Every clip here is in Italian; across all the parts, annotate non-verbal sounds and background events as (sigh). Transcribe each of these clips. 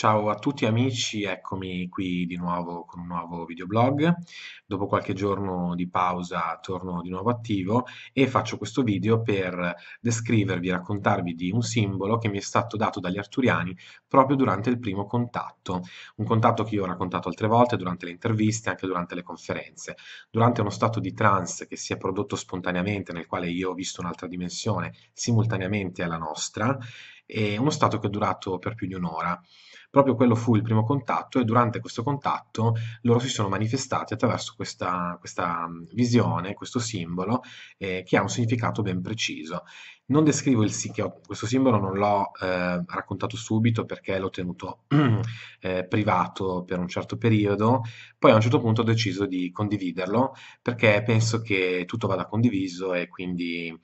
Ciao a tutti amici, eccomi qui di nuovo con un nuovo videoblog. Dopo qualche giorno di pausa torno di nuovo attivo e faccio questo video per descrivervi raccontarvi di un simbolo che mi è stato dato dagli arturiani proprio durante il primo contatto. Un contatto che io ho raccontato altre volte durante le interviste, anche durante le conferenze. Durante uno stato di trance che si è prodotto spontaneamente, nel quale io ho visto un'altra dimensione simultaneamente alla nostra, è uno stato che è durato per più di un'ora Proprio quello fu il primo contatto e durante questo contatto loro si sono manifestati attraverso questa, questa mm, visione, questo simbolo eh, che ha un significato ben preciso. Non descrivo il significato, questo simbolo non l'ho eh, raccontato subito perché l'ho tenuto (clears throat) eh, privato per un certo periodo, poi a un certo punto ho deciso di condividerlo perché penso che tutto vada condiviso e quindi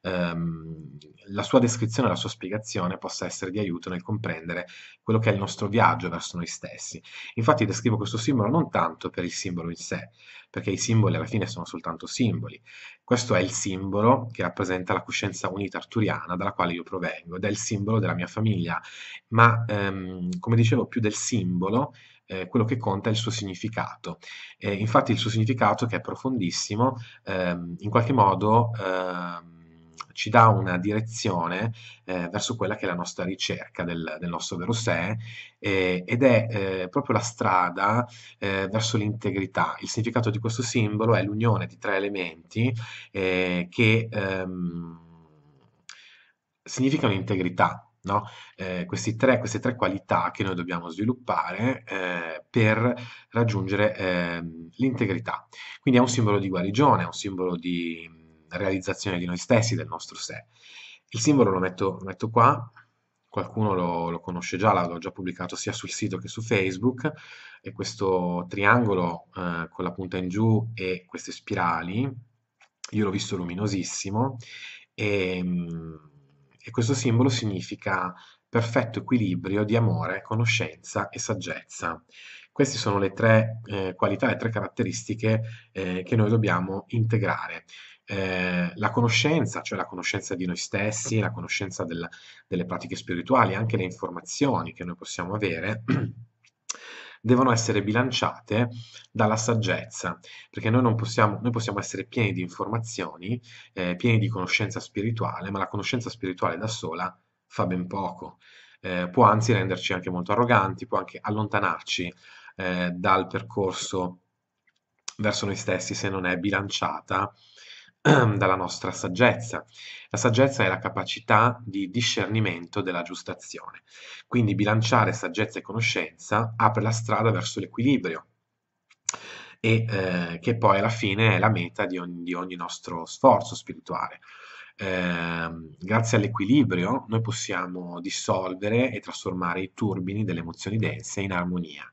ehm, la sua descrizione, la sua spiegazione possa essere di aiuto nel comprendere quello che è il nostro nostro viaggio verso noi stessi. Infatti descrivo questo simbolo non tanto per il simbolo in sé, perché i simboli alla fine sono soltanto simboli. Questo è il simbolo che rappresenta la coscienza unita arturiana dalla quale io provengo, ed è il simbolo della mia famiglia, ma ehm, come dicevo più del simbolo eh, quello che conta è il suo significato. Eh, infatti il suo significato, che è profondissimo, ehm, in qualche modo... Ehm, ci dà una direzione eh, verso quella che è la nostra ricerca del, del nostro vero sé eh, ed è eh, proprio la strada eh, verso l'integrità. Il significato di questo simbolo è l'unione di tre elementi eh, che ehm, significano integrità, No? Eh, tre, queste tre qualità che noi dobbiamo sviluppare eh, per raggiungere eh, l'integrità. Quindi è un simbolo di guarigione, è un simbolo di realizzazione di noi stessi, del nostro sé. Il simbolo lo metto, lo metto qua, qualcuno lo, lo, conosce già, l'ho già pubblicato sia sul sito che su Facebook, e questo triangolo eh, con la punta in giù e queste spirali, io l'ho visto luminosissimo, e, ehm, e questo simbolo significa perfetto equilibrio di amore, conoscenza e saggezza. Queste sono le tre eh, qualità, le tre caratteristiche eh, che noi dobbiamo integrare. Eh, la conoscenza, cioè la conoscenza di noi stessi, la conoscenza della, delle pratiche spirituali, anche le informazioni che noi possiamo avere. (clears throat) devono essere bilanciate dalla saggezza, perché noi, possiamo, noi possiamo, essere pieni di informazioni, eh, pieni di conoscenza spirituale, ma la conoscenza spirituale da sola fa ben poco, eh, può anzi renderci anche molto arroganti, può anche allontanarci eh, dal percorso verso noi stessi se non è bilanciata (clears throat) dalla nostra saggezza. La saggezza è la capacità di discernimento della giusta azione. Quindi bilanciare saggezza e conoscenza apre la strada verso l'equilibrio, e eh, che poi alla fine è la meta di ogni, di ogni nostro sforzo spirituale. Eh, grazie all'equilibrio noi possiamo dissolvere e trasformare i turbini delle emozioni dense in armonia.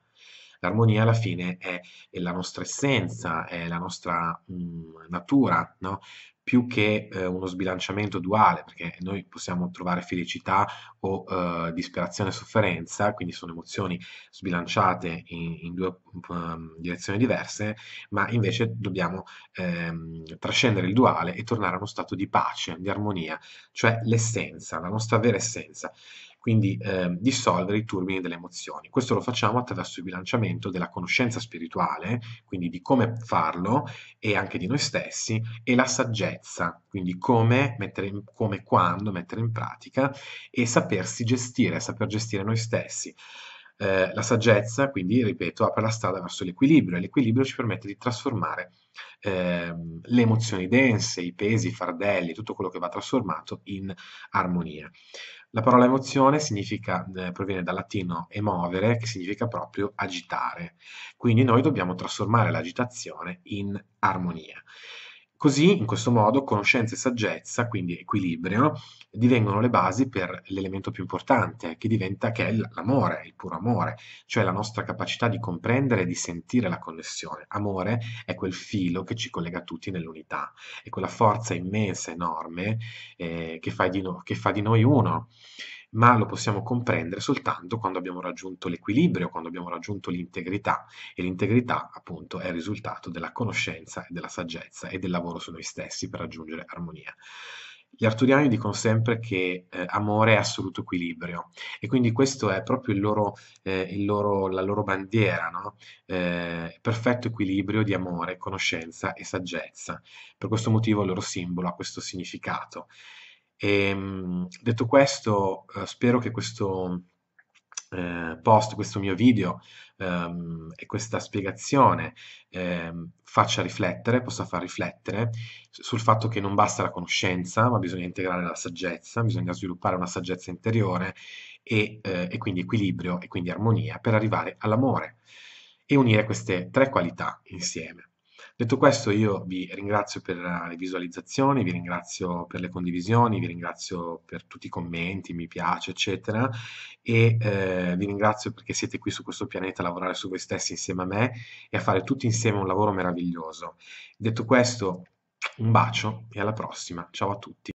L'armonia alla fine è, è, la nostra essenza, è la nostra mh, mhmm, natura, no? più che eh, uno sbilanciamento duale, perché noi possiamo trovare felicità o eh, disperazione e sofferenza, quindi sono emozioni sbilanciate in, in due um, direzioni diverse, ma invece dobbiamo ehm, trascendere il duale e tornare a uno stato di pace, di armonia, cioè l'essenza, la nostra vera essenza quindi eh, dissolvere i turbini delle emozioni. Questo lo facciamo attraverso il bilanciamento della conoscenza spirituale, quindi di come farlo e anche di noi stessi, e la saggezza, quindi come, mettere in, come quando mettere in pratica e sapersi gestire, saper gestire noi stessi. Eh, la saggezza, quindi, ripeto, apre la strada verso l'equilibrio e l'equilibrio ci permette di trasformare eh, le emozioni dense, i pesi, i fardelli, tutto quello che va trasformato in armonia. La parola emozione significa, eh, proviene dal latino emovere, che significa proprio agitare. Quindi noi dobbiamo trasformare l'agitazione in armonia. Così, in questo modo, conoscenza e saggezza, quindi equilibrio, divengono le basi per l'elemento più importante, che diventa che è l'amore, il puro amore, cioè la nostra capacità di comprendere e di sentire la connessione. Amore è quel filo che ci collega tutti nell'unità, è quella forza immensa, enorme, eh, che, fa no, che fa di noi uno ma lo possiamo comprendere soltanto quando abbiamo raggiunto l'equilibrio, quando abbiamo raggiunto l'integrità e l'integrità appunto è il risultato della conoscenza e della saggezza e del lavoro su noi stessi per raggiungere armonia. Gli arturiani dicono sempre che eh, amore è assoluto equilibrio e quindi questo è proprio il loro, eh, il loro, la loro bandiera, no? eh, perfetto equilibrio di amore, conoscenza e saggezza. Per questo motivo il loro simbolo ha questo significato. E, ehm, detto questo, eh, spero che questo eh, post, questo mio video ehm, e questa spiegazione ehm, faccia riflettere, possa far riflettere sul fatto che non basta la conoscenza, ma bisogna integrare la saggezza, bisogna sviluppare una saggezza interiore e, eh, e quindi equilibrio e quindi armonia per arrivare all'amore e unire queste tre qualità insieme. Detto questo, io vi ringrazio per eh, le visualizzazioni, vi ringrazio per le condivisioni, vi ringrazio per tutti i commenti, mi piace, eccetera, e eh, vi ringrazio perché siete qui su questo pianeta a lavorare su voi stessi insieme a me e a fare tutti insieme un lavoro meraviglioso. Detto questo, un bacio e alla prossima. Ciao a tutti.